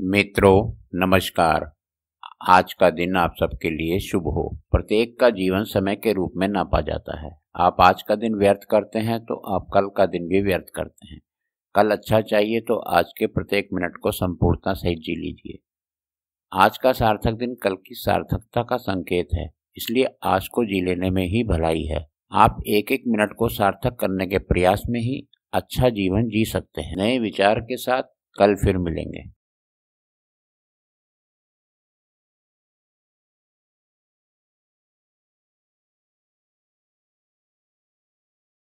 मित्रों नमस्कार आज का दिन आप सबके लिए शुभ हो प्रत्येक का जीवन समय के रूप में नापा जाता है आप आज का दिन व्यर्थ करते हैं तो आप कल का दिन भी व्यर्थ करते हैं कल अच्छा चाहिए तो आज के प्रत्येक मिनट को संपूर्णता सही जी लीजिए आज का सार्थक दिन कल की सार्थकता का संकेत है इसलिए आज को जी लेने में ही भलाई है आप एक एक मिनट को सार्थक करने के प्रयास में ही अच्छा जीवन जी सकते हैं नए विचार के साथ कल फिर मिलेंगे